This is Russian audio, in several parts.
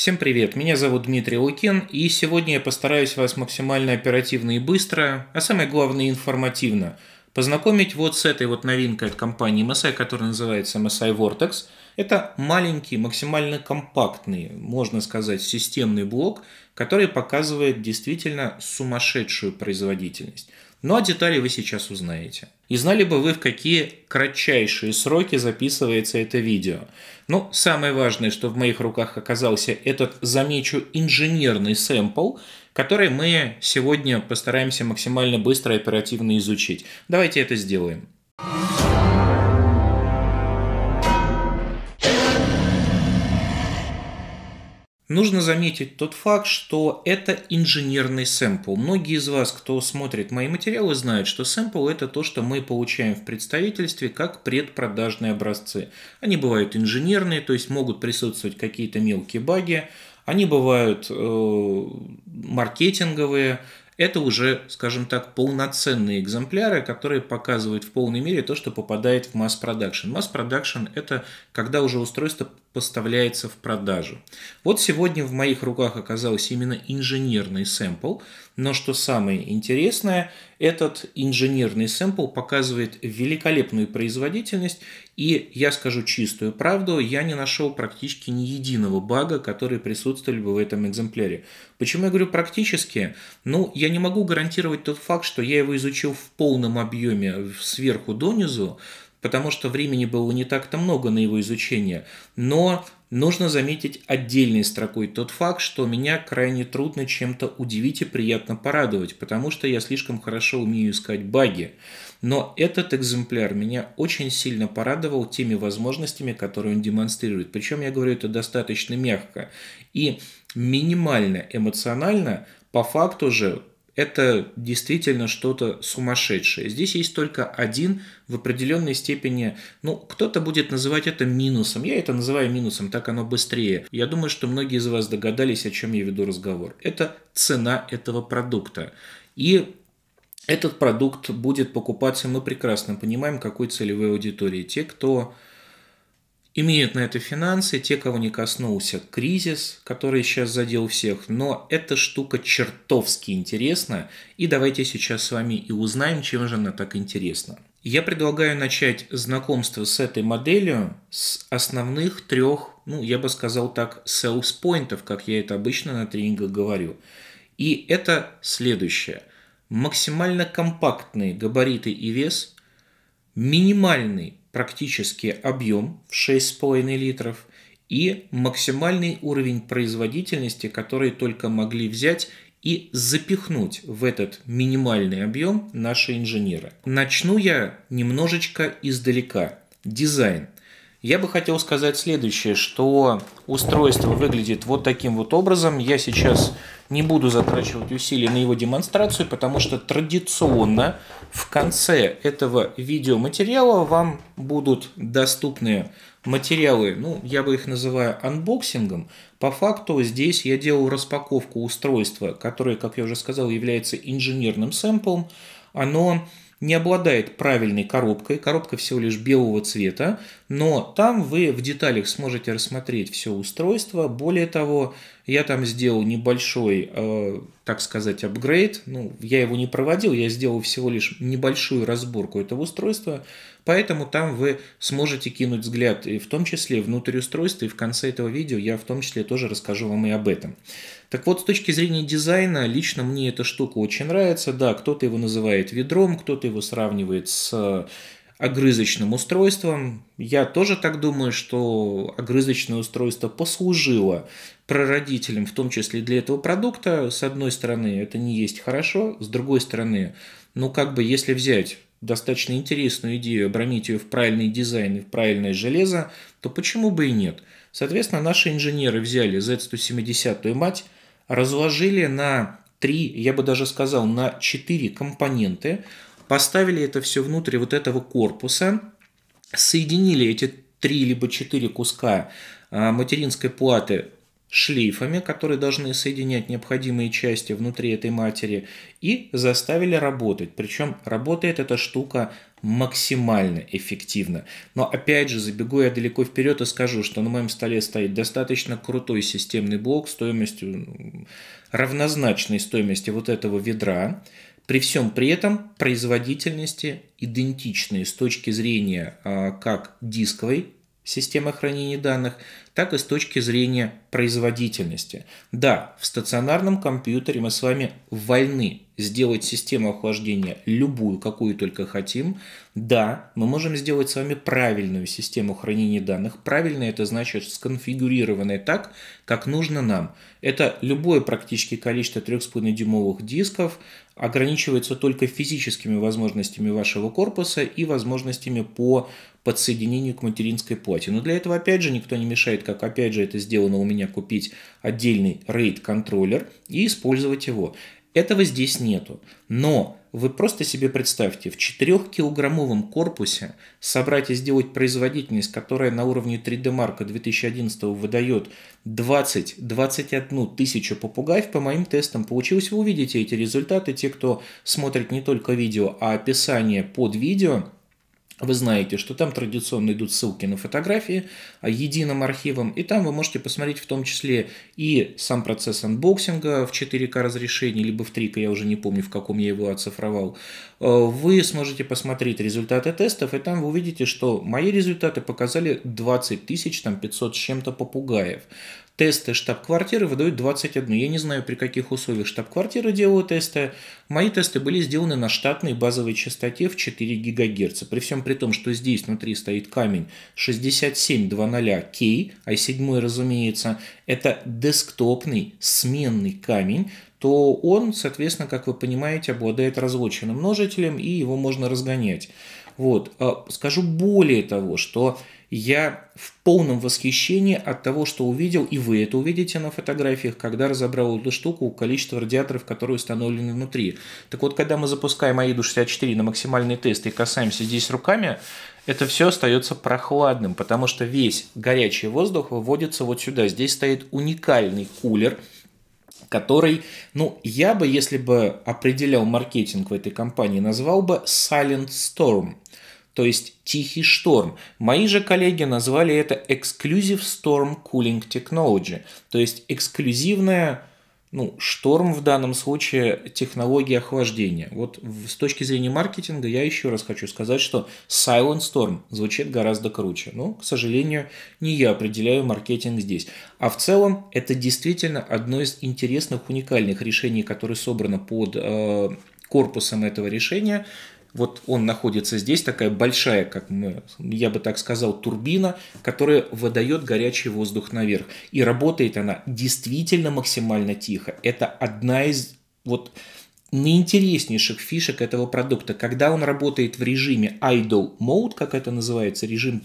Всем привет, меня зовут Дмитрий Лукин, и сегодня я постараюсь вас максимально оперативно и быстро, а самое главное информативно, познакомить вот с этой вот новинкой от компании MSI, которая называется MSI Vortex. Это маленький, максимально компактный, можно сказать, системный блок, который показывает действительно сумасшедшую производительность. Ну а детали вы сейчас узнаете. И знали бы вы, в какие кратчайшие сроки записывается это видео. Ну самое важное, что в моих руках оказался этот, замечу, инженерный сэмпл, который мы сегодня постараемся максимально быстро и оперативно изучить. Давайте это сделаем. Нужно заметить тот факт, что это инженерный сэмпл. Многие из вас, кто смотрит мои материалы, знают, что сэмпл это то, что мы получаем в представительстве как предпродажные образцы. Они бывают инженерные, то есть могут присутствовать какие-то мелкие баги, они бывают э, маркетинговые, это уже, скажем так, полноценные экземпляры, которые показывают в полной мере то, что попадает в масс-продакшн. Масс-продакшн – это когда уже устройство поставляется в продажу. Вот сегодня в моих руках оказался именно инженерный сэмпл, но что самое интересное – этот инженерный сэмпл показывает великолепную производительность, и я скажу чистую правду, я не нашел практически ни единого бага, который присутствовали бы в этом экземпляре. Почему я говорю практически? Ну, я не могу гарантировать тот факт, что я его изучил в полном объеме сверху донизу, потому что времени было не так-то много на его изучение. Но Нужно заметить отдельной строкой тот факт, что меня крайне трудно чем-то удивить и приятно порадовать, потому что я слишком хорошо умею искать баги. Но этот экземпляр меня очень сильно порадовал теми возможностями, которые он демонстрирует. Причем я говорю это достаточно мягко. И минимально эмоционально по факту же это действительно что-то сумасшедшее. Здесь есть только один в определенной степени, ну, кто-то будет называть это минусом. Я это называю минусом, так оно быстрее. Я думаю, что многие из вас догадались, о чем я веду разговор. Это цена этого продукта. И этот продукт будет покупаться, мы прекрасно понимаем, какой целевой аудитории. Те, кто Имеют на это финансы, те, кого не коснулся кризис, который сейчас задел всех, но эта штука чертовски интересна, и давайте сейчас с вами и узнаем, чем же она так интересна. Я предлагаю начать знакомство с этой моделью с основных трех, ну, я бы сказал так, sales поинтов, как я это обычно на тренингах говорю. И это следующее. Максимально компактные габариты и вес, минимальный практически объем в 6,5 литров и максимальный уровень производительности, который только могли взять и запихнуть в этот минимальный объем наши инженеры. Начну я немножечко издалека. Дизайн. Я бы хотел сказать следующее, что устройство выглядит вот таким вот образом. Я сейчас не буду затрачивать усилий на его демонстрацию, потому что традиционно в конце этого видеоматериала вам будут доступны материалы, ну, я бы их называю анбоксингом. По факту здесь я делал распаковку устройства, которое, как я уже сказал, является инженерным сэмплом. Оно не обладает правильной коробкой, коробка всего лишь белого цвета, но там вы в деталях сможете рассмотреть все устройство. Более того, я там сделал небольшой, э, так сказать, апгрейд. Ну, я его не проводил, я сделал всего лишь небольшую разборку этого устройства, Поэтому там вы сможете кинуть взгляд, и в том числе внутрь устройства, и в конце этого видео я в том числе тоже расскажу вам и об этом. Так вот, с точки зрения дизайна, лично мне эта штука очень нравится. Да, кто-то его называет ведром, кто-то его сравнивает с э, огрызочным устройством. Я тоже так думаю, что огрызочное устройство послужило прародителем, в том числе для этого продукта. С одной стороны, это не есть хорошо, с другой стороны, ну как бы если взять достаточно интересную идею, обрамить ее в правильный дизайн и в правильное железо, то почему бы и нет? Соответственно, наши инженеры взяли Z170 мать, разложили на три, я бы даже сказал, на четыре компоненты, поставили это все внутрь вот этого корпуса, соединили эти три либо четыре куска а, материнской платы шлифами, которые должны соединять необходимые части внутри этой матери, и заставили работать. Причем работает эта штука максимально эффективно. Но опять же, забегу я далеко вперед и скажу, что на моем столе стоит достаточно крутой системный блок стоимостью равнозначной стоимости вот этого ведра. При всем при этом производительности идентичные с точки зрения а, как дисковой системы хранения данных, так и с точки зрения производительности. Да, в стационарном компьютере мы с вами вольны сделать систему охлаждения любую, какую только хотим. Да, мы можем сделать с вами правильную систему хранения данных. Правильно это значит сконфигурированное так, как нужно нам. Это любое практически количество 3,5-дюймовых дисков, ограничивается только физическими возможностями вашего корпуса и возможностями по подсоединению к материнской плате. Но для этого, опять же, никто не мешает, как опять же это сделано у меня, купить отдельный RAID-контроллер и использовать его. Этого здесь нету. Но вы просто себе представьте, в 4-килограммовом корпусе собрать и сделать производительность, которая на уровне 3D марка 2011 выдает 20-21 тысячу попугаев, по моим тестам получилось, вы увидите эти результаты, те, кто смотрит не только видео, а описание под видео – вы знаете, что там традиционно идут ссылки на фотографии а, единым архивом, и там вы можете посмотреть в том числе и сам процесс анбоксинга в 4К разрешении, либо в 3К, я уже не помню, в каком я его оцифровал. А, вы сможете посмотреть результаты тестов, и там вы увидите, что мои результаты показали 20 тысяч, там 500 с чем-то попугаев. Тесты штаб-квартиры выдают 21. Я не знаю, при каких условиях штаб-квартиры делают тесты. Мои тесты были сделаны на штатной базовой частоте в 4 ГГц. При всем при том, что здесь внутри стоит камень 6700K, а 7 разумеется, это десктопный сменный камень, то он, соответственно, как вы понимаете, обладает разлоченным множителем, и его можно разгонять. Вот. А скажу более того, что я в полном восхищении от того, что увидел, и вы это увидите на фотографиях, когда разобрал эту штуку, количество радиаторов, которые установлены внутри. Так вот, когда мы запускаем AIDU-64 на максимальный тест и касаемся здесь руками, это все остается прохладным, потому что весь горячий воздух выводится вот сюда. Здесь стоит уникальный кулер – который, ну, я бы, если бы определял маркетинг в этой компании, назвал бы Silent Storm, то есть тихий шторм. Мои же коллеги назвали это Exclusive Storm Cooling Technology, то есть эксклюзивная ну, шторм в данном случае технология охлаждения. Вот с точки зрения маркетинга я еще раз хочу сказать, что Silent Storm звучит гораздо круче. Но, к сожалению, не я определяю маркетинг здесь. А в целом это действительно одно из интересных, уникальных решений, которое собрано под э, корпусом этого решения – вот он находится здесь, такая большая, как мы, я бы так сказал, турбина, которая выдает горячий воздух наверх. И работает она действительно максимально тихо. Это одна из вот наинтереснейших фишек этого продукта. Когда он работает в режиме idle mode, как это называется, режим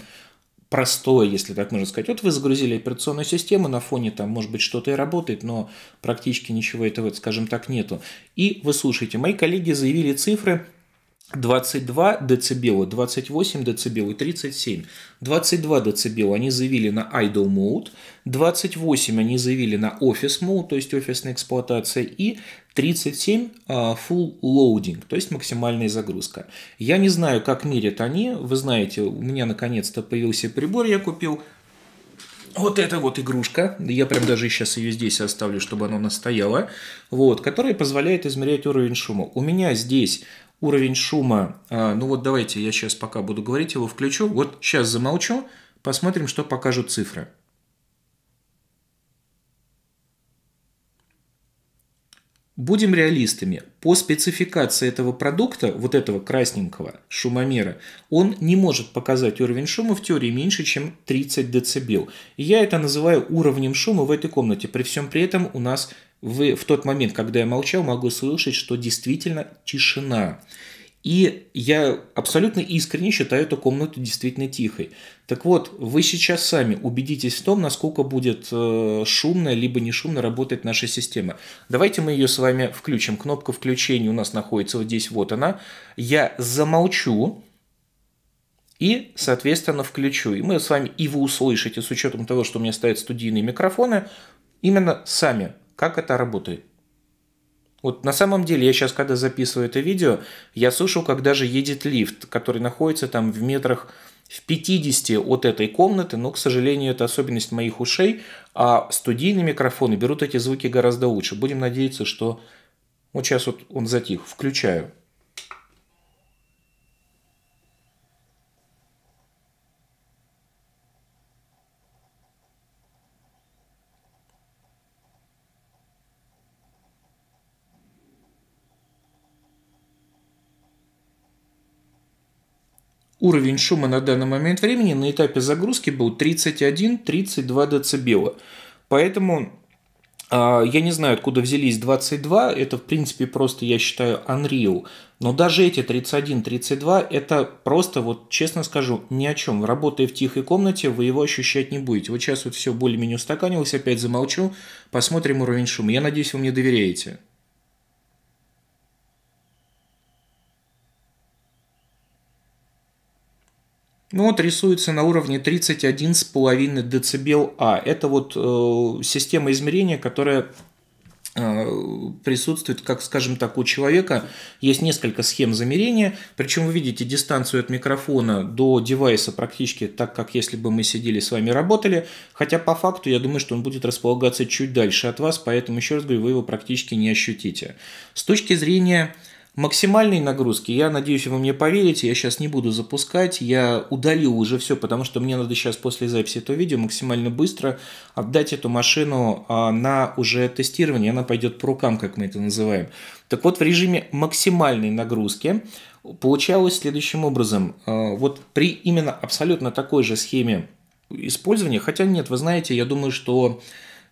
простой, если так можно сказать. Вот вы загрузили операционную систему, на фоне там, может быть, что-то и работает, но практически ничего этого, скажем так, нету. И вы слушаете, мои коллеги заявили цифры, 22 дБ, 28 дБ и 37. 22 дБ они заявили на idle mode, 28 они заявили на office mode, то есть офисная эксплуатация, и 37 а, full loading, то есть максимальная загрузка. Я не знаю, как мерят они, вы знаете, у меня наконец-то появился прибор, я купил, вот эта вот игрушка, я прям даже сейчас ее здесь оставлю, чтобы она настояла, вот, которая позволяет измерять уровень шума. У меня здесь уровень шума. А, ну вот давайте я сейчас пока буду говорить, его включу. Вот сейчас замолчу, посмотрим, что покажут цифры. Будем реалистами. По спецификации этого продукта, вот этого красненького шумомера, он не может показать уровень шума в теории меньше, чем 30 дБ. И я это называю уровнем шума в этой комнате. При всем при этом у нас вы в тот момент, когда я молчал, могу слышать, что действительно тишина. И я абсолютно искренне считаю эту комнату действительно тихой. Так вот, вы сейчас сами убедитесь в том, насколько будет э, шумно либо не шумно работать наша система. Давайте мы ее с вами включим. Кнопка включения у нас находится вот здесь, вот она. Я замолчу и, соответственно, включу. И мы с вами, и вы услышите, с учетом того, что у меня стоят студийные микрофоны, именно сами как это работает. Вот на самом деле, я сейчас, когда записываю это видео, я слышу, как даже едет лифт, который находится там в метрах в 50 от этой комнаты, но, к сожалению, это особенность моих ушей, а студийные микрофоны берут эти звуки гораздо лучше. Будем надеяться, что... Вот ну, сейчас вот он затих, включаю. Уровень шума на данный момент времени на этапе загрузки был 31-32 дБ. Поэтому а, я не знаю, откуда взялись 22, это в принципе просто, я считаю, Unreal. Но даже эти 31-32, это просто, вот честно скажу, ни о чем. Работая в тихой комнате, вы его ощущать не будете. Вот сейчас вот все более-менее устаканилось, опять замолчу, посмотрим уровень шума. Я надеюсь, вы мне доверяете. Ну вот рисуется на уровне 31,5 дБ А. Это вот э, система измерения, которая э, присутствует, как, скажем так, у человека есть несколько схем замерения, причем вы видите дистанцию от микрофона до девайса практически так, как если бы мы сидели с вами работали, хотя по факту я думаю, что он будет располагаться чуть дальше от вас, поэтому еще раз говорю, вы его практически не ощутите. С точки зрения максимальной нагрузки, я надеюсь, вы мне поверите, я сейчас не буду запускать, я удалил уже все, потому что мне надо сейчас после записи этого видео максимально быстро отдать эту машину а, на уже тестирование, она пойдет по рукам, как мы это называем. Так вот, в режиме максимальной нагрузки получалось следующим образом. А, вот при именно абсолютно такой же схеме использования, хотя нет, вы знаете, я думаю, что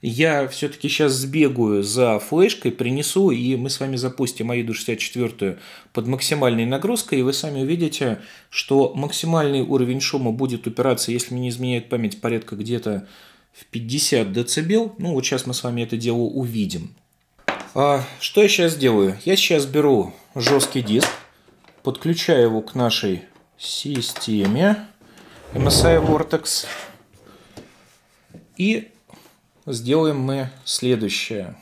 я все-таки сейчас сбегаю за флешкой, принесу, и мы с вами запустим аиду 64 под максимальной нагрузкой, и вы сами увидите, что максимальный уровень шума будет упираться, если мне не изменяет память, порядка где-то в 50 дБ. Ну, вот сейчас мы с вами это дело увидим. А, что я сейчас делаю? Я сейчас беру жесткий диск, подключаю его к нашей системе MSI Vortex и сделаем мы следующее.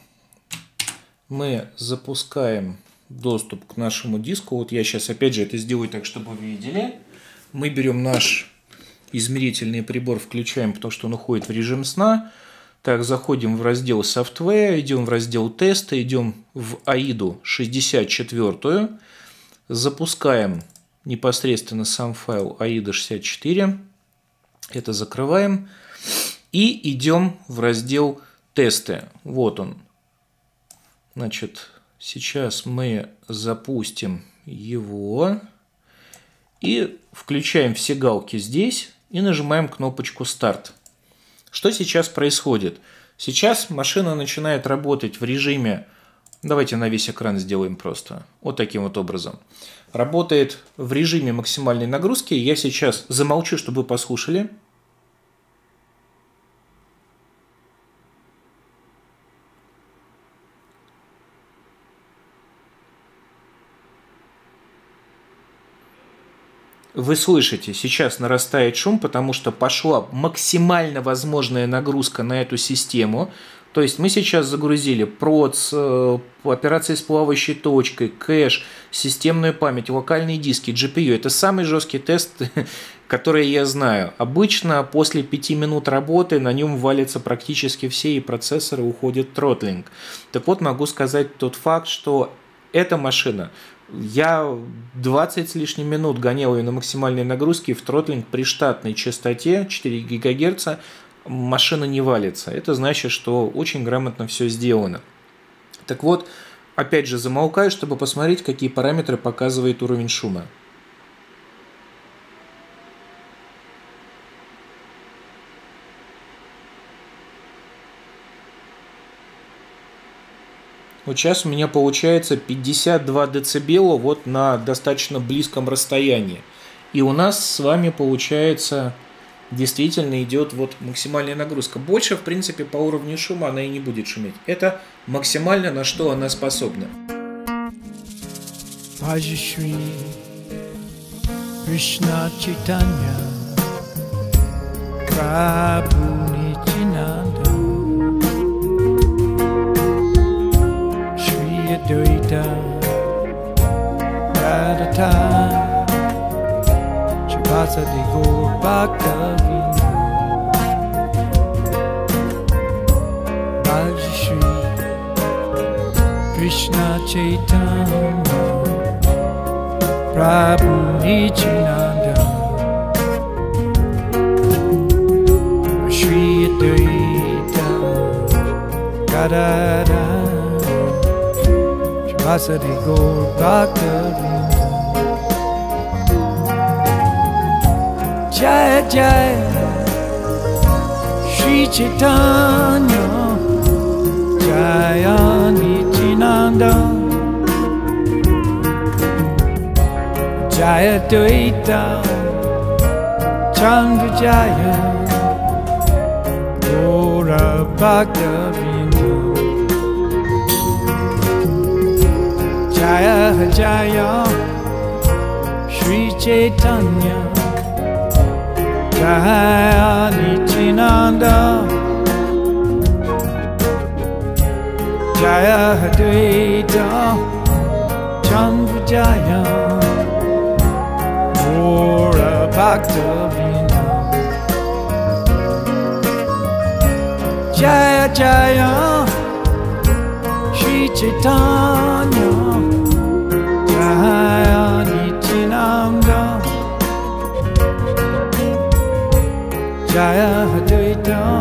Мы запускаем доступ к нашему диску. Вот я сейчас опять же это сделаю так, чтобы вы видели. Мы берем наш измерительный прибор, включаем, потому что он уходит в режим сна. Так, заходим в раздел Software, идем в раздел тесты, идем в AIDU 64, запускаем непосредственно сам файл AIDA 64, это закрываем. И идем в раздел «Тесты». Вот он. Значит, сейчас мы запустим его и включаем все галки здесь и нажимаем кнопочку «Старт». Что сейчас происходит? Сейчас машина начинает работать в режиме Давайте на весь экран сделаем просто. Вот таким вот образом. Работает в режиме максимальной нагрузки. Я сейчас замолчу, чтобы вы послушали. вы слышите, сейчас нарастает шум, потому что пошла максимально возможная нагрузка на эту систему. То есть мы сейчас загрузили проц, э, операции с плавающей точкой, кэш, системную память, локальные диски, GPU. Это самый жесткий тест, который я знаю. Обычно после 5 минут работы на нем валятся практически все, и процессоры уходит тротлинг. Так вот, могу сказать тот факт, что эта машина, я 20 с лишним минут гонял ее на максимальной нагрузке в тротлинг при штатной частоте 4 ГГц, машина не валится. Это значит, что очень грамотно все сделано. Так вот, опять же замолкаю, чтобы посмотреть, какие параметры показывает уровень шума. Вот сейчас у меня получается 52 децибела вот на достаточно близком расстоянии. И у нас с вами получается действительно идет вот максимальная нагрузка. Больше, в принципе, по уровню шума она и не будет шуметь. Это максимально на что она способна. Bajashri, Krishna Chaitanya, Doita Radata Shabasa de Go Bhaktavi Bhaji Shri Krishna Chaitanya Prabhu Nichinanda Shri Advaita Gadada Kasari Gold Bakari Jai Jai Shri Chaitanya Jaya Nityananda Jaya Dvaita Chandra Jaya Gora Jaya Shri Chaitanya Jaya Nityananda Jaya Dvaita Chandra Jaya Ora Bhakta Jaya Jaya Shri Chaitanya do it Ram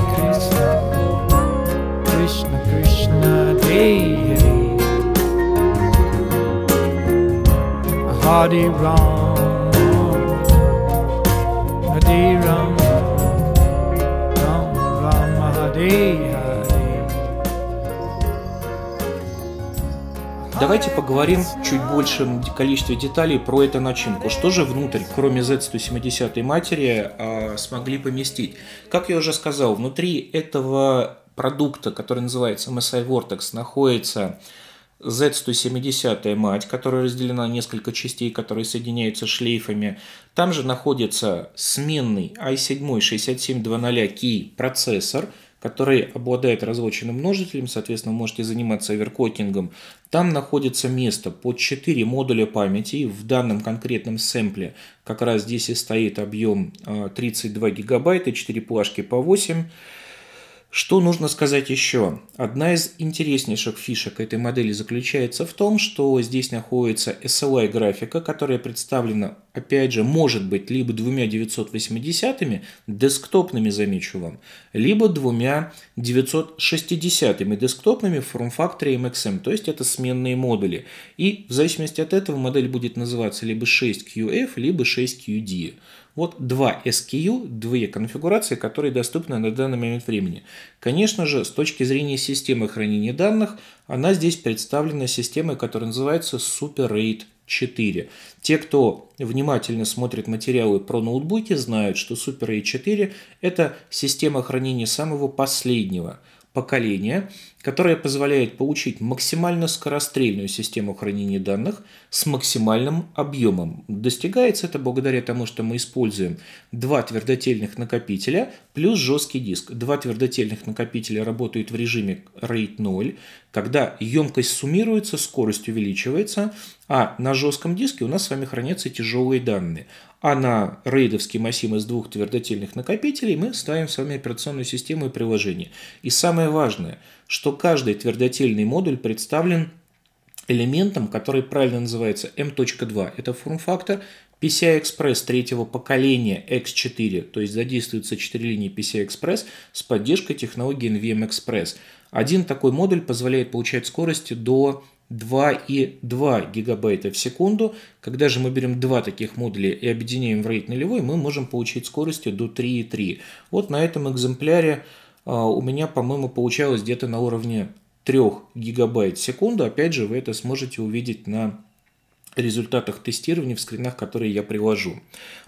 Hari Ram, Hare Ram, Ram Ram Hare Давайте поговорим чуть большем количестве деталей про эту начинку. Что же внутрь, кроме Z170 матери, а, смогли поместить? Как я уже сказал, внутри этого продукта, который называется MSI Vortex, находится Z170 мать, которая разделена на несколько частей, которые соединяются шлейфами. Там же находится сменный i7-6700 Ki процессор, который обладает разлоченным множителем, соответственно, можете заниматься оверкотингом. Там находится место под 4 модуля памяти, в данном конкретном сэмпле как раз здесь и стоит объем 32 а, гигабайта, 4 плашки по 8. Что нужно сказать еще? Одна из интереснейших фишек этой модели заключается в том, что здесь находится SLI графика, которая представлена, опять же, может быть либо двумя 980-ми, десктопными, замечу вам, либо двумя 960-ми десктопными в форм-факторе MXM, то есть это сменные модули. И в зависимости от этого модель будет называться либо 6QF, либо 6QD. Вот два SKU, две конфигурации, которые доступны на данный момент времени. Конечно же, с точки зрения системы хранения данных, она здесь представлена системой, которая называется SuperRate 4. Те, кто внимательно смотрит материалы про ноутбуки, знают, что SuperRate 4 – это система хранения самого последнего – поколения, которое позволяет получить максимально скорострельную систему хранения данных с максимальным объемом. Достигается это благодаря тому, что мы используем два твердотельных накопителя плюс жесткий диск. Два твердотельных накопителя работают в режиме RAID 0, когда емкость суммируется, скорость увеличивается, а на жестком диске у нас с вами хранятся тяжелые данные. А на рейдовский массив из двух твердотельных накопителей мы ставим с вами операционную систему и приложение. И самое важное, что каждый твердотельный модуль представлен элементом, который правильно называется M.2. Это форм-фактор PCI-Express третьего поколения X4, то есть задействуются 4 линии PCI-Express с поддержкой технологии NVM Express. Один такой модуль позволяет получать скорости до 2,2 гигабайта в секунду. Когда же мы берем два таких модуля и объединяем в RAID нулевой, мы можем получить скоростью до 3,3. Вот на этом экземпляре а, у меня, по-моему, получалось где-то на уровне 3 гигабайт в секунду. Опять же, вы это сможете увидеть на результатах тестирования в скринах, которые я приложу.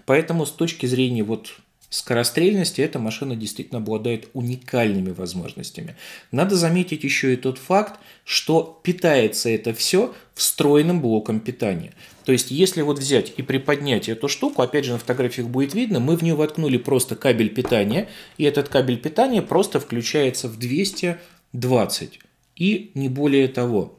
Поэтому с точки зрения вот скорострельности эта машина действительно обладает уникальными возможностями. Надо заметить еще и тот факт, что питается это все встроенным блоком питания. То есть, если вот взять и приподнять эту штуку, опять же, на фотографиях будет видно, мы в нее воткнули просто кабель питания, и этот кабель питания просто включается в 220 и не более того.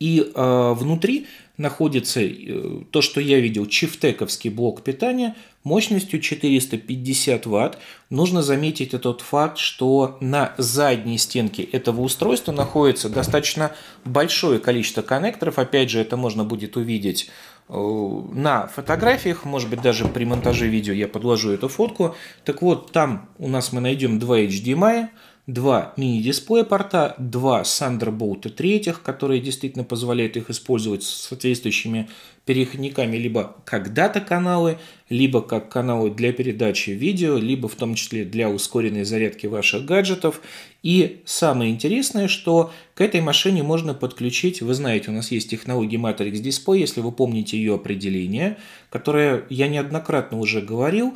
И э, внутри находится э, то, что я видел, чифтековский блок питания мощностью 450 Вт. Нужно заметить этот факт, что на задней стенке этого устройства находится достаточно большое количество коннекторов. Опять же, это можно будет увидеть э, на фотографиях, может быть даже при монтаже видео я подложу эту фотку. Так вот, там у нас мы найдем два HDMI, два мини-дисплея порта, два Thunderbolt третьих, которые действительно позволяют их использовать с соответствующими переходниками либо когда-то каналы, либо как каналы для передачи видео, либо в том числе для ускоренной зарядки ваших гаджетов. И самое интересное, что к этой машине можно подключить, вы знаете, у нас есть технология Matrix Display, если вы помните ее определение, которое я неоднократно уже говорил,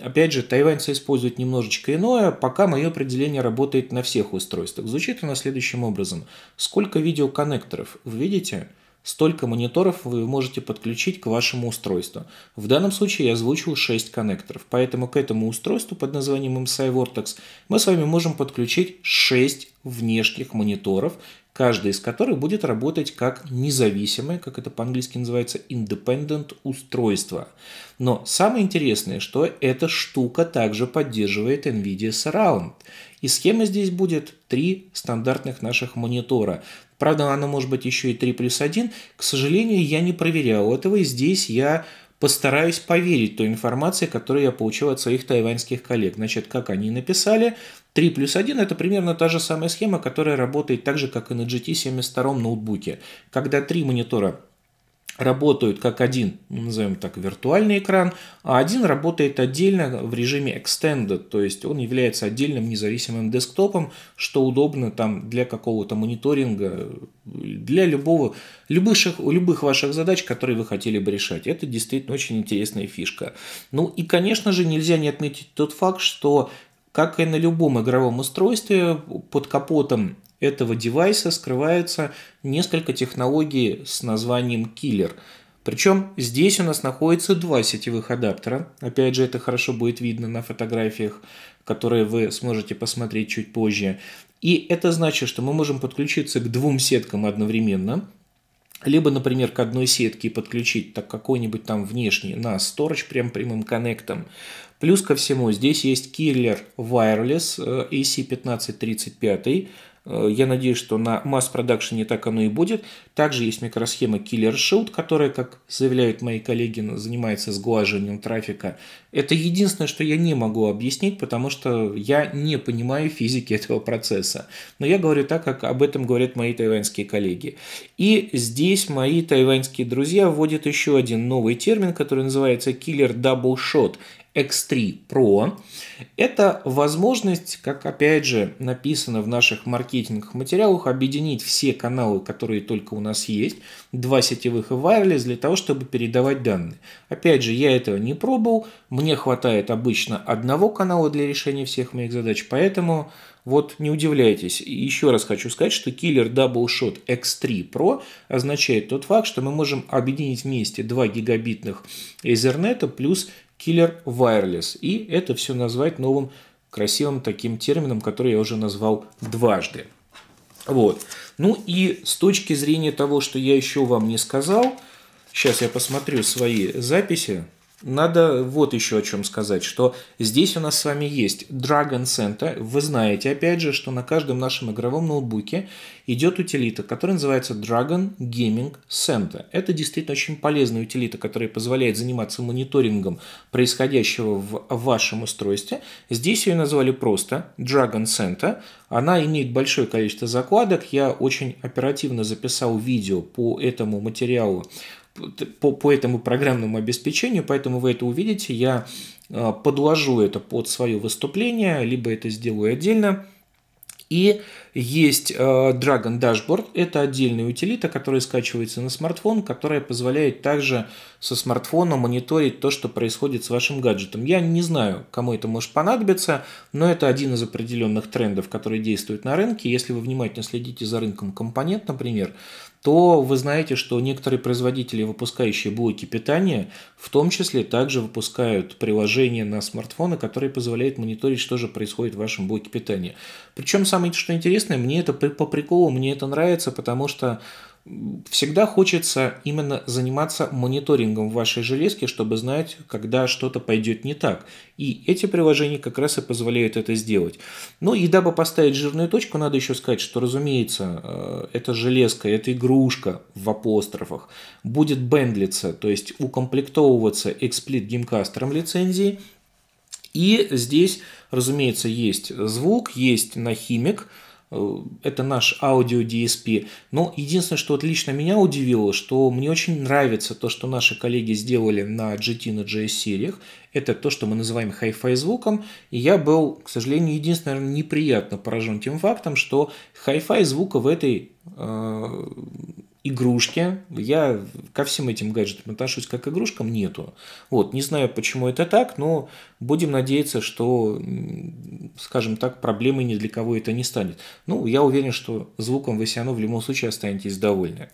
Опять же, тайваньцы используют немножечко иное, пока мое определение работает на всех устройствах. Звучит оно следующим образом. Сколько видеоконнекторов вы видите, столько мониторов вы можете подключить к вашему устройству. В данном случае я озвучил 6 коннекторов, поэтому к этому устройству под названием MSI Vortex мы с вами можем подключить 6 внешних мониторов, каждая из которых будет работать как независимое, как это по-английски называется, independent устройство. Но самое интересное, что эта штука также поддерживает NVIDIA Surround. И схема здесь будет три стандартных наших монитора. Правда, она может быть еще и 3 плюс 1. К сожалению, я не проверял этого, и здесь я постараюсь поверить той информации, которую я получил от своих тайваньских коллег. Значит, как они написали, 3 плюс 1 это примерно та же самая схема, которая работает так же, как и на GT72 ноутбуке. Когда три монитора работают как один, ну, назовем так, виртуальный экран, а один работает отдельно в режиме Extended, то есть он является отдельным независимым десктопом, что удобно там для какого-то мониторинга, для любого, любых, любых ваших задач, которые вы хотели бы решать. Это действительно очень интересная фишка. Ну и, конечно же, нельзя не отметить тот факт, что как и на любом игровом устройстве, под капотом этого девайса скрывается несколько технологий с названием Killer. Причем здесь у нас находится два сетевых адаптера. Опять же, это хорошо будет видно на фотографиях, которые вы сможете посмотреть чуть позже. И это значит, что мы можем подключиться к двум сеткам одновременно. Либо, например, к одной сетке подключить так какой-нибудь там внешний на storage прям прямым коннектом. Плюс ко всему, здесь есть киллер Wireless э, AC1535, э, я надеюсь, что на масс-продакшене так оно и будет. Также есть микросхема Killer Shield, которая, как заявляют мои коллеги, занимается сглаживанием трафика. Это единственное, что я не могу объяснить, потому что я не понимаю физики этого процесса. Но я говорю так, как об этом говорят мои тайваньские коллеги. И здесь мои тайваньские друзья вводят еще один новый термин, который называется Killer Double Shot. X3 Pro. Это возможность, как опять же написано в наших маркетинговых материалах, объединить все каналы, которые только у нас есть, два сетевых и wireless, для того, чтобы передавать данные. Опять же, я этого не пробовал, мне хватает обычно одного канала для решения всех моих задач, поэтому вот не удивляйтесь. еще раз хочу сказать, что Killer Double Shot X3 Pro означает тот факт, что мы можем объединить вместе два гигабитных Ethernet плюс Killer Wireless. И это все назвать новым красивым таким термином, который я уже назвал дважды. Вот. Ну и с точки зрения того, что я еще вам не сказал, сейчас я посмотрю свои записи. Надо вот еще о чем сказать, что здесь у нас с вами есть Dragon Center. Вы знаете, опять же, что на каждом нашем игровом ноутбуке идет утилита, которая называется Dragon Gaming Center. Это действительно очень полезная утилита, которая позволяет заниматься мониторингом происходящего в вашем устройстве. Здесь ее назвали просто Dragon Center. Она имеет большое количество закладок. Я очень оперативно записал видео по этому материалу по, по этому программному обеспечению, поэтому вы это увидите. Я а, подложу это под свое выступление, либо это сделаю отдельно. И есть а, Dragon Dashboard, это отдельная утилита, которая скачивается на смартфон, которая позволяет также со смартфона мониторить то, что происходит с вашим гаджетом. Я не знаю, кому это может понадобиться, но это один из определенных трендов, которые действуют на рынке. Если вы внимательно следите за рынком компонент, например, то вы знаете, что некоторые производители, выпускающие блоки питания, в том числе также выпускают приложения на смартфоны, которые позволяют мониторить, что же происходит в вашем блоке питания. Причем самое что интересное, мне это по приколу, мне это нравится, потому что всегда хочется именно заниматься мониторингом вашей железки, чтобы знать, когда что-то пойдет не так. И эти приложения как раз и позволяют это сделать. Ну и дабы поставить жирную точку, надо еще сказать, что, разумеется, э, эта железка, эта игрушка в апострофах будет бендлиться, то есть укомплектовываться эксплит геймкастером лицензии. И здесь, разумеется, есть звук, есть нахимик, химик Э, это наш аудио DSP. Но единственное, что отлично меня удивило, что мне очень нравится то, что наши коллеги сделали на GT на GS сериях. Это то, что мы называем Hi-Fi звуком. И я был, к сожалению, единственное, неприятно поражен тем фактом, что Hi-Fi звука в этой э, игрушки. Я ко всем этим гаджетам отношусь как к игрушкам, нету. Вот, не знаю, почему это так, но будем надеяться, что, скажем так, проблемой ни для кого это не станет. Ну, я уверен, что звуком вы все равно в любом случае останетесь довольны.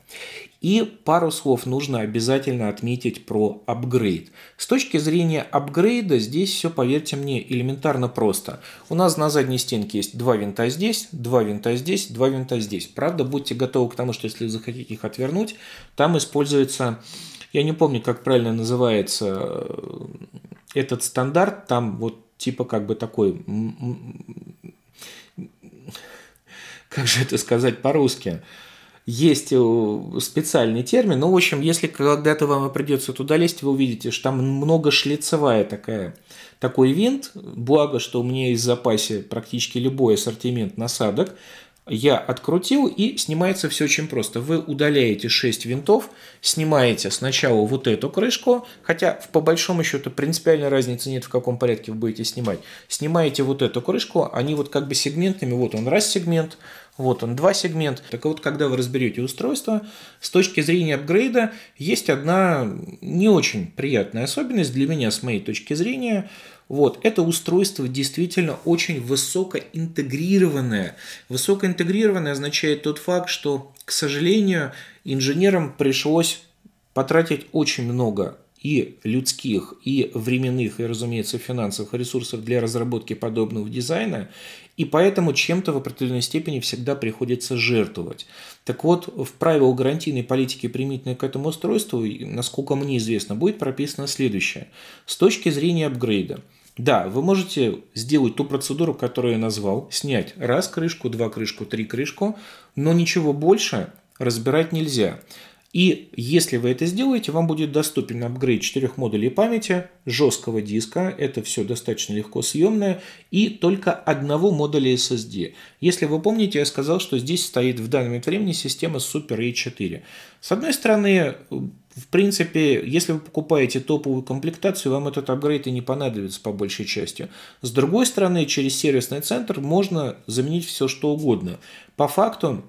И пару слов нужно обязательно отметить про апгрейд. С точки зрения апгрейда здесь все, поверьте мне, элементарно просто. У нас на задней стенке есть два винта здесь, два винта здесь, два винта здесь. Правда, будьте готовы к тому, что если захотите их отвернуть, там используется, я не помню, как правильно называется э, этот стандарт, там вот типа как бы такой как же это сказать по-русски, есть э, специальный термин. Ну, в общем, если когда-то вам придется туда лезть, вы увидите, что там много шлицевая такая, такой винт. Благо, что у меня есть в запасе практически любой ассортимент насадок. Я открутил и снимается все очень просто. Вы удаляете 6 винтов, снимаете сначала вот эту крышку, хотя по большому счету принципиальной разницы нет в каком порядке вы будете снимать. Снимаете вот эту крышку, они вот как бы сегментными. вот он раз сегмент, вот он два сегмент. Так вот, когда вы разберете устройство, с точки зрения апгрейда есть одна не очень приятная особенность для меня с моей точки зрения – вот, это устройство действительно очень высокоинтегрированное. Высокоинтегрированное означает тот факт, что, к сожалению, инженерам пришлось потратить очень много и людских, и временных, и, разумеется, финансовых ресурсов для разработки подобного дизайна, и поэтому чем-то в определенной степени всегда приходится жертвовать. Так вот, в правилах гарантийной политики, применительной к этому устройству, насколько мне известно, будет прописано следующее. С точки зрения апгрейда – да, вы можете сделать ту процедуру, которую я назвал, снять раз крышку, два крышку, три крышку, но ничего больше разбирать нельзя. И если вы это сделаете, вам будет доступен апгрейд четырех модулей памяти, жесткого диска, это все достаточно легко съемное, и только одного модуля SSD. Если вы помните, я сказал, что здесь стоит в данный момент времени система Super E4. С одной стороны, в принципе, если вы покупаете топовую комплектацию, вам этот апгрейд и не понадобится по большей части. С другой стороны, через сервисный центр можно заменить все что угодно. По факту,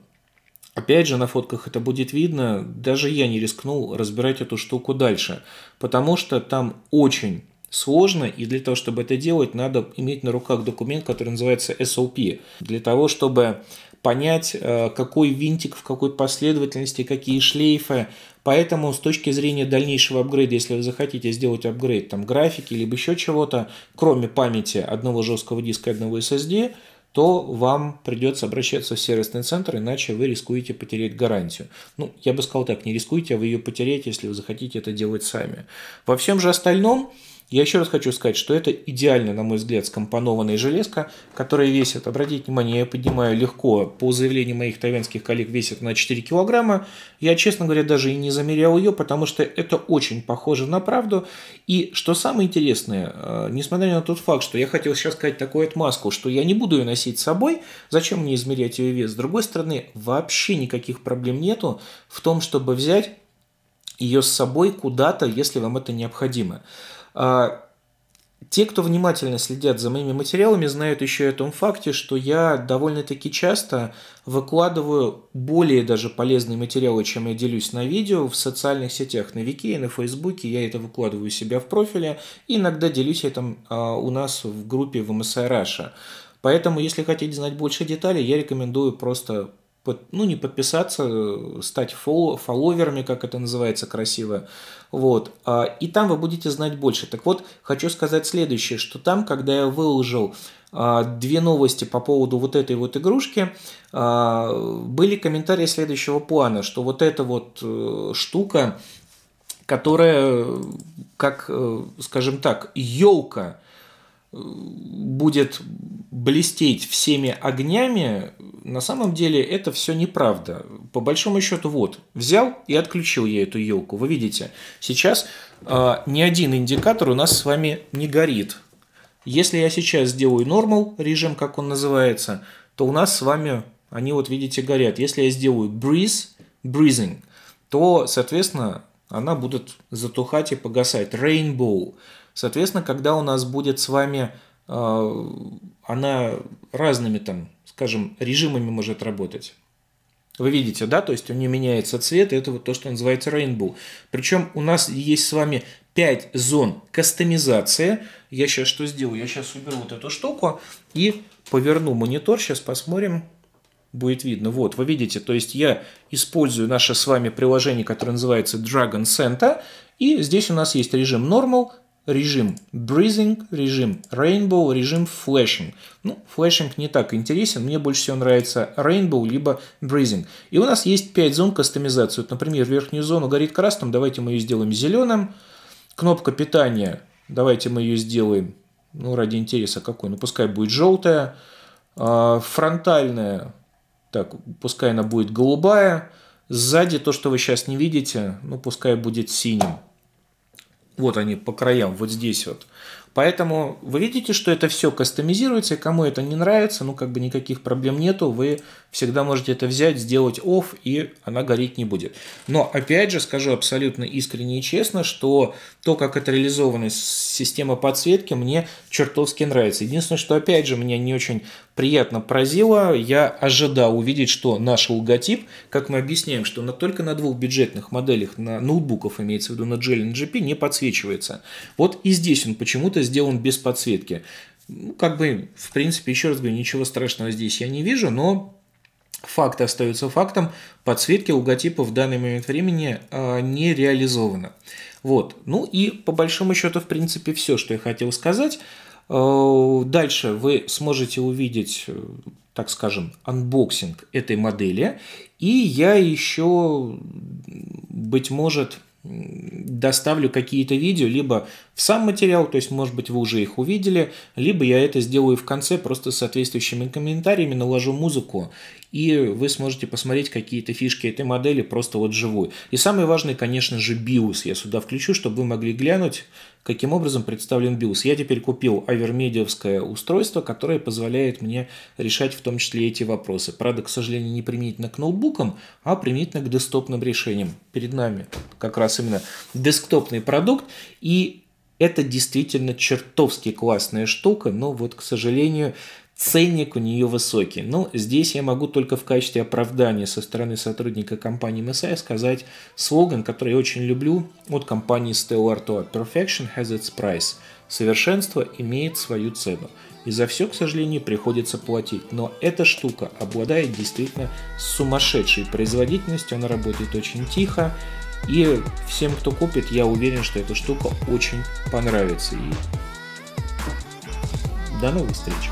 Опять же, на фотках это будет видно, даже я не рискнул разбирать эту штуку дальше, потому что там очень сложно, и для того, чтобы это делать, надо иметь на руках документ, который называется SOP. Для того, чтобы понять, э, какой винтик в какой последовательности, какие шлейфы. Поэтому с точки зрения дальнейшего апгрейда, если вы захотите сделать апгрейд там, графики, либо еще чего-то, кроме памяти одного жесткого диска и одного SSD, то вам придется обращаться в сервисный центр, иначе вы рискуете потерять гарантию. Ну, я бы сказал так, не рискуйте, а вы ее потеряете, если вы захотите это делать сами. Во всем же остальном, я еще раз хочу сказать, что это идеально, на мой взгляд, скомпонованная железка, которая весит, обратите внимание, я поднимаю легко, по заявлению моих тайваньских коллег весит на 4 килограмма. Я, честно говоря, даже и не замерял ее, потому что это очень похоже на правду. И что самое интересное, э, несмотря на тот факт, что я хотел сейчас сказать такую отмазку, что я не буду ее носить с собой, зачем мне измерять ее вес? С другой стороны, вообще никаких проблем нету в том, чтобы взять ее с собой куда-то, если вам это необходимо. А, те, кто внимательно следят за моими материалами, знают еще о том факте, что я довольно-таки часто выкладываю более даже полезные материалы, чем я делюсь на видео, в социальных сетях, на Вики и на Фейсбуке. Я это выкладываю у себя в профиле. И иногда делюсь этим а, у нас в группе в MSI Поэтому, если хотите знать больше деталей, я рекомендую просто под, ну, не подписаться, э, стать фоло фолловерами, как это называется красиво. Вот. А, и там вы будете знать больше. Так вот, хочу сказать следующее, что там, когда я выложил а, две новости по поводу вот этой вот игрушки, а, были комментарии следующего плана, что вот эта вот э, штука, которая, э, как, скажем так, елка, будет блестеть всеми огнями, на самом деле это все неправда. По большому счету, вот, взял и отключил я эту елку. Вы видите, сейчас э, ни один индикатор у нас с вами не горит. Если я сейчас сделаю normal режим, как он называется, то у нас с вами они вот, видите, горят. Если я сделаю breeze, breezing, то, соответственно, она будет затухать и погасать. Rainbow – Соответственно, когда у нас будет с вами а, она разными там, скажем, режимами может работать. Вы видите, да, то есть у нее меняется цвет, и это вот то, что называется Rainbow. Причем у нас есть с вами 5 зон кастомизации. Я сейчас что сделаю? Я сейчас уберу вот эту штуку и поверну монитор. Сейчас посмотрим, будет видно. Вот, вы видите, то есть я использую наше с вами приложение, которое называется Dragon Center, И здесь у нас есть режим Normal, режим Breathing, режим Rainbow, режим Flashing. Ну, Flashing не так интересен, мне больше всего нравится Rainbow, либо Breathing. И у нас есть 5 зон кастомизации. Вот, например, верхнюю зону горит красным, давайте мы ее сделаем зеленым. Кнопка питания, давайте мы ее сделаем, ну, ради интереса какой, ну, пускай будет желтая. А, фронтальная, так, пускай она будет голубая. Сзади то, что вы сейчас не видите, ну, пускай будет синим. Вот они по краям, вот здесь вот. Поэтому вы видите, что это все кастомизируется, и кому это не нравится, ну как бы никаких проблем нету, вы всегда можете это взять, сделать off, и она гореть не будет. Но опять же скажу абсолютно искренне и честно, что то, как это реализована система подсветки, мне чертовски нравится. Единственное, что опять же меня не очень приятно поразило, я ожидал увидеть, что наш логотип, как мы объясняем, что на, только на двух бюджетных моделях, на ноутбуков имеется в виду, на GL и GP, не подсвечивается. Вот и здесь он почему-то сделан без подсветки. Ну, как бы, в принципе, еще раз говорю, ничего страшного здесь я не вижу, но факт остается фактом, подсветки логотипа в данный момент времени а, не реализована. Вот. Ну и по большому счету, в принципе, все, что я хотел сказать. А, дальше вы сможете увидеть, так скажем, анбоксинг этой модели. И я еще, быть может, доставлю какие-то видео, либо в сам материал, то есть, может быть, вы уже их увидели, либо я это сделаю в конце просто с соответствующими комментариями, наложу музыку, и вы сможете посмотреть какие-то фишки этой модели просто вот живую. И самый важный, конечно же, BIOS я сюда включу, чтобы вы могли глянуть, каким образом представлен BIOS. Я теперь купил авермедиевское устройство, которое позволяет мне решать в том числе эти вопросы. Правда, к сожалению, не применительно к ноутбукам, а применительно к десктопным решениям. Перед нами как раз именно десктопный продукт. И это действительно чертовски классная штука, но вот, к сожалению, ценник у нее высокий. Но здесь я могу только в качестве оправдания со стороны сотрудника компании MSI сказать слоган, который я очень люблю от компании Stellar Tour. Perfection has its price. Совершенство имеет свою цену. И за все, к сожалению, приходится платить. Но эта штука обладает действительно сумасшедшей производительностью, она работает очень тихо, и всем, кто купит, я уверен, что эта штука очень понравится. И до новых встреч!